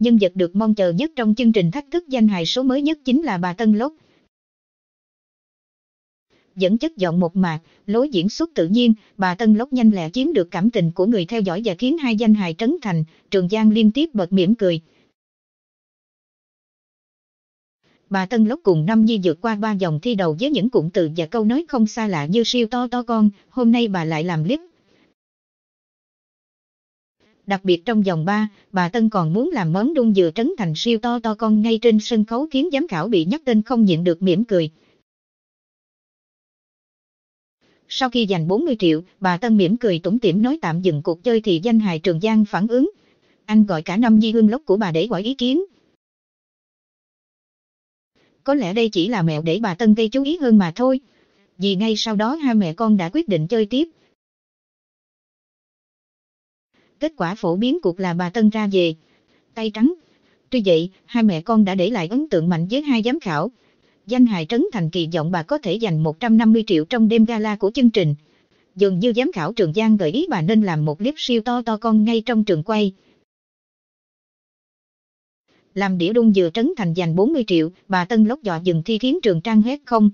nhân vật được mong chờ nhất trong chương trình thách thức danh hài số mới nhất chính là bà Tân Lốc. Dẫn chất giọng một mạc, lối diễn xuất tự nhiên, bà Tân Lốc nhanh lẹ chiếm được cảm tình của người theo dõi và khiến hai danh hài trấn thành, Trường Giang liên tiếp bật mỉm cười. Bà Tân Lốc cùng năm Nhi vượt qua ba vòng thi đầu với những cụm từ và câu nói không xa lạ như siêu to to con, hôm nay bà lại làm clip Đặc biệt trong vòng 3, bà Tân còn muốn làm món đun dừa trấn thành siêu to to con ngay trên sân khấu khiến giám khảo bị nhắc tên không nhịn được mỉm cười. Sau khi giành 40 triệu, bà Tân mỉm cười tủm tỉm nói tạm dừng cuộc chơi thì danh hài Trường Giang phản ứng. Anh gọi cả năm di hương lốc của bà để gọi ý kiến. Có lẽ đây chỉ là mẹo để bà Tân gây chú ý hơn mà thôi. Vì ngay sau đó hai mẹ con đã quyết định chơi tiếp. Kết quả phổ biến cuộc là bà Tân ra về. Tay trắng. Tuy vậy, hai mẹ con đã để lại ấn tượng mạnh với hai giám khảo. Danh hài Trấn Thành kỳ vọng bà có thể giành 150 triệu trong đêm gala của chương trình. Dường như giám khảo Trường Giang gợi ý bà nên làm một clip siêu to to con ngay trong trường quay. Làm đĩa đun dừa Trấn Thành giành 40 triệu, bà Tân lốc dọa dừng thi khiến trường trang hết không.